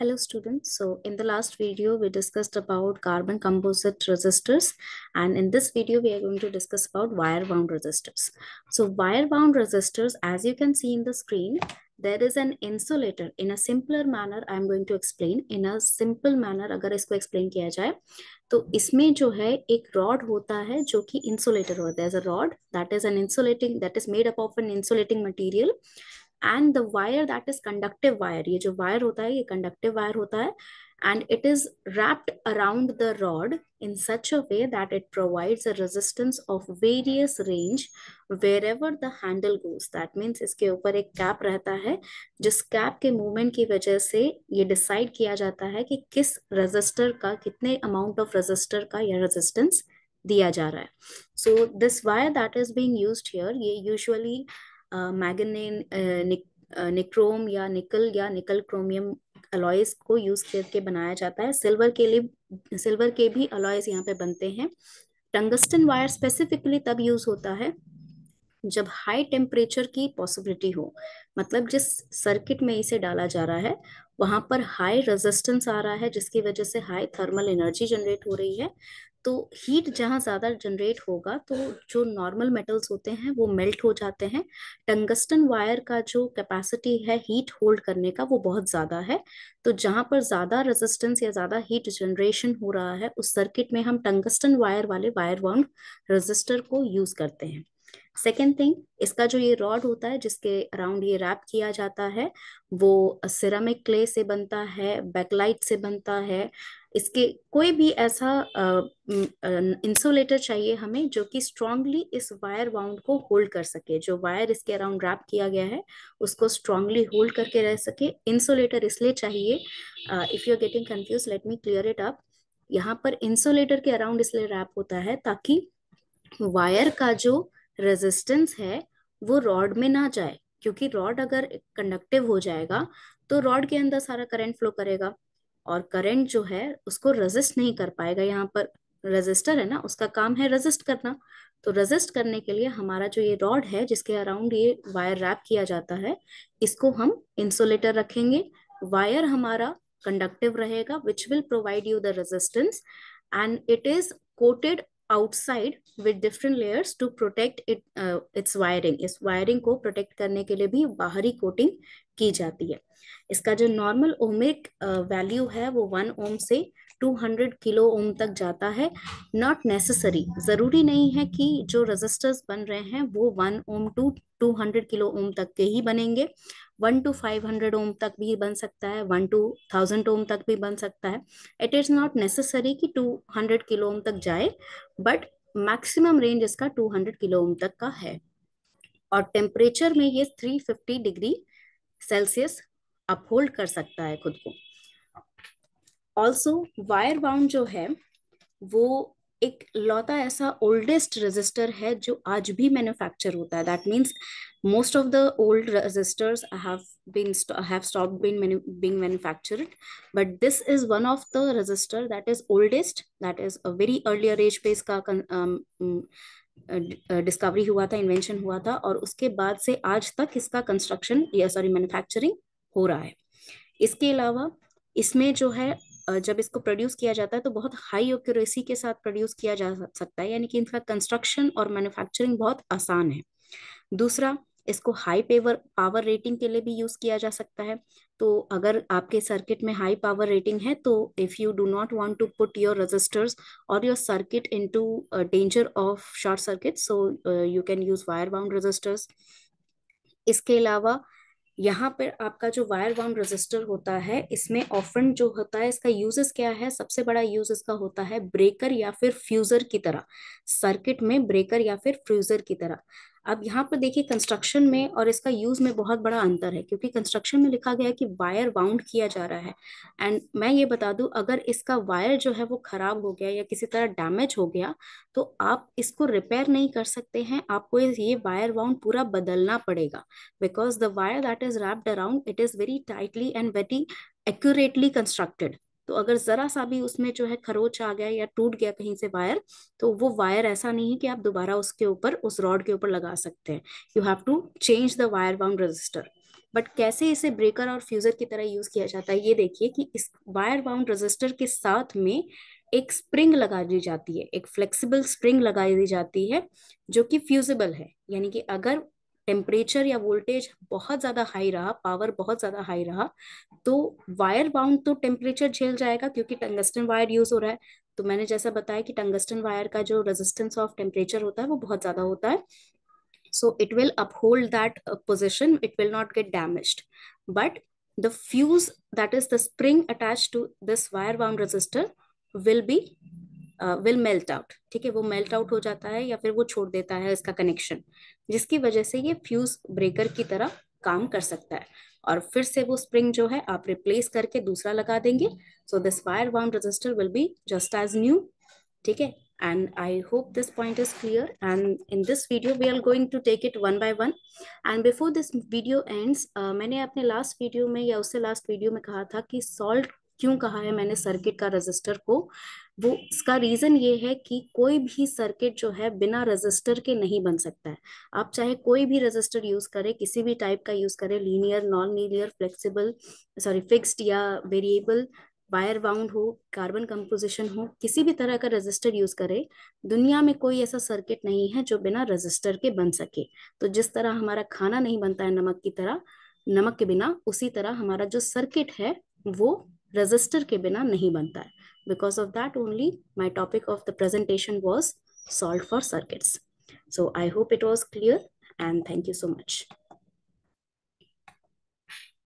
Hello students. So in the last video, we discussed about carbon composite resistors. And in this video, we are going to discuss about wire wound resistors. So wire wound resistors, as you can see in the screen, there is an insulator in a simpler manner I going to explain in a simple manner manner अगर explain explain किया जाए तो इसमें जो है एक rod होता है जो कि इंसुलेटर होता है as a rod that is an insulating that is made up of an insulating material and the wire that is conductive wire ये जो वायर होता है ये कंडक्टिव वायर होता है and it is wrapped around the rod in such a way that it provides a resistance of various range wherever the handle goes that means इसके ऊपर एक कैप रहता है जिस कैप के मूवमेंट की वजह से ये डिसाइड किया जाता है कि किस रजिस्टर का कितने अमाउंट ऑफ रजिस्टर का यह रजिस्टेंस दिया जा रहा है so this wire that is being use here ये यूजुअली मैगनिन निक्रोम या निकल या निकल क्रोमियम अलॉयस को यूज करके बनाया जाता है सिल्वर के लिए सिल्वर के भी अलॉयस यहाँ पे बनते हैं टंगस्टन वायर स्पेसिफिकली तब यूज होता है जब हाई टेम्परेचर की पॉसिबिलिटी हो मतलब जिस सर्किट में इसे डाला जा रहा है वहां पर हाई रेजिस्टेंस आ रहा है जिसकी वजह से हाई थर्मल एनर्जी जनरेट हो रही है तो हीट जहाँ ज़्यादा जनरेट होगा तो जो नॉर्मल मेटल्स होते हैं वो मेल्ट हो जाते हैं टंगस्टन वायर का जो कैपेसिटी है हीट होल्ड करने का वो बहुत ज़्यादा है तो जहाँ पर ज़्यादा रेजिस्टेंस या ज़्यादा हीट जनरेशन हो रहा है उस सर्किट में हम टंगस्टन वायर वाले वायर वाउंड रजिस्टर को यूज़ करते हैं सेकेंड थिंग इसका जो ये रॉड होता है जिसके अराउंड ये रैप किया जाता है वो सिरामिक क्ले से बनता है बैकलाइट से बनता है इसके कोई भी ऐसा इंसुलेटर चाहिए हमें जो कि स्ट्रांगली इस वायर वाउंड को होल्ड कर सके जो वायर इसके अराउंड रैप किया गया है उसको स्ट्रांगली होल्ड करके रह सके इंसुलेटर इसलिए चाहिए if you are getting confuse let me clear it up यहाँ पर इंसुलेटर के अराउंड इसलिए रैप होता है ताकि वायर का जो रेजिस्टेंस है वो रॉड में ना जाए क्योंकि रॉड अगर कंडक्टिव हो जाएगा तो रॉड के अंदर सारा करंट फ्लो करेगा और करंट जो है उसको रेजिस्ट नहीं कर पाएगा यहाँ पर रेजिस्टर है ना उसका काम है रेजिस्ट करना तो रेजिस्ट करने के लिए हमारा जो ये रॉड है जिसके अराउंड ये वायर रैप किया जाता है इसको हम इंसुलेटर रखेंगे वायर हमारा कंडक्टिव रहेगा which will provide you the resistance and it is coated outside with different layers to protect it it's wiring इस वायरिंग को प्रोटेक्ट करने के लिए भी बाहरी कोटिंग की जाती है इसका जो नॉर्मल ओमिक वैल्यू है वो वन ओम से 200 किलो ओम तक जाता है नॉट नेसेसरी ज़रूरी नहीं है कि जो रजिस्टर्स बन रहे हैं वो one ohm to 200 kilo ohm तक के ही बनेंगे one two five hundred ohm तक भी बन सकता है वन टू थाउजेंड ओम तक भी बन सकता है इट इज़ नॉट नेसेसरी कि टू हंड्रेड किलो ओम तक जाए बट मैक्सिमम रेंज इसका टू हंड्रेड किलो ओम तक का है और टेम्परेचर में ये three fifty degree Celsius uphold कर सकता है खुद को ऑल्सो वायर बाउंड जो है वो एक लौता ऐसा ओल्डेस्ट रजिस्टर है जो आज भी मैन्युफैक्चर होता है that means most of the old resistors have been stop been manufactured but this is one of the resistor that is oldest that is a very earlier age पे इसका um, mm, discovery हुआ था invention हुआ था और उसके बाद से आज तक इसका कंस्ट्रक्शन या सॉरी मैन्युफैक्चरिंग हो रहा है इसके अलावा इसमें जो है जब इसको प्रोड्यूस किया जाता है तो बहुत हाई एक्यूरेसी के साथ प्रोड्यूस किया जा सकता है यानी कि इनका कंस्ट्रक्शन और मैन्युफैक्चरिंग बहुत आसान है दूसरा इसको हाई पेवर पावर रेटिंग के लिए भी यूज़ किया जा सकता है तो अगर आपके सर्किट में हाई पावर रेटिंग है तो if you do not want to put your resistors और your circuit into danger of short circuit so you can use wire bound resistors इसके अलावा uh, यहाँ पर आपका जो वायर वाउंड रजिस्टर होता है इसमें ऑफन जो होता है इसका यूजेस क्या है सबसे बड़ा यूज इसका होता है ब्रेकर या फिर फ्यूजर की तरह सर्किट में ब्रेकर या फिर फ्यूजर की तरह अब यहाँ पर देखिए कंस्ट्रक्शन में और इसका यूज में बहुत बड़ा अंतर है क्योंकि कंस्ट्रक्शन में लिखा गया है कि वायर बाउंड किया जा रहा है एंड मैं ये बता दूं अगर इसका वायर जो है वो खराब हो गया या किसी तरह डैमेज हो गया तो आप इसको रिपेयर नहीं कर सकते हैं आपको ये वायर बाउंड पूरा बदलना पड़ेगा because the wire that is wrapped around it is very tightly and very accurately constructed तो अगर ज़रा सा भी उसमें जो है खरोच आ गया या टूट गया कहीं से वायर तो वो वायर ऐसा नहीं है कि आप दोबारा उसके ऊपर उस रॉड के ऊपर लगा सकते हैं you have to change the wire bound resistor but कैसे इसे ब्रेकर और फ्यूज़र की तरह यूज़ किया जाता है ये देखिए कि इस वायर बाउंड रजिस्टर के साथ में एक स्प्रिंग लगा दी जाती है एक फ्लेक्सिबल स्प्रिंग लगा दी जाती है जो कि फ्यूजिबल है यानी कि अगर टेम्परेचर या वोल्टेज बहुत ज़्यादा हाई रहा पावर बहुत ज़्यादा हाई रहा तो वायर बाउंड तो टेम्परेचर झेल जाएगा क्योंकि टंगस्टन वायर यूज़ हो रहा है तो मैंने जैसा बताया कि टंगस्टन वायर का जो रेजिस्टेंस ऑफ टेम्परेचर होता है वो बहुत ज़्यादा होता है so it will uphold that uh, position it will not get damaged but the fuse that is the spring attached to this wire wound resistor will be will melt out ठीक है वो मेल्ट आउट हो जाता है या फिर वो छोड़ देता है इसका कनेक्शन जिसकी वजह से ये फ्यूज ब्रेकर की तरह काम कर सकता है और फिर से वो स्प्रिंग जो है आप रिप्लेस करके दूसरा लगा देंगे so this wire wound resistor will be just as new ठीक है and I hope this point is clear and in this video we are going to take it one by one and before this video ends मैंने अपने last video में या उससे last video में कहा था कि सॉल्ट क्यों कहा है मैंने सर्किट का रजिस्टर को वो इसका रीजन ये है कि कोई भी सर्किट जो है बिना रजिस्टर के नहीं बन सकता है आप चाहे कोई भी रजिस्टर यूज करें किसी भी टाइप का यूज करें linear non linear flexible sorry fixed या वेरिएबल वायर बाउंड हो कार्बन कंपोजिशन हो किसी भी तरह का रजिस्टर यूज करे दुनिया में कोई ऐसा सर्किट नहीं है जो बिना रजिस्टर के बन सके तो जिस तरह हमारा खाना नहीं बनता है नमक की तरह नमक के बिना उसी तरह हमारा जो सर्किट है वो रजिस्टर के बिना नहीं बनता है because of that only my topic of the presentation was solve for circuits so I hope it was clear and thank you so much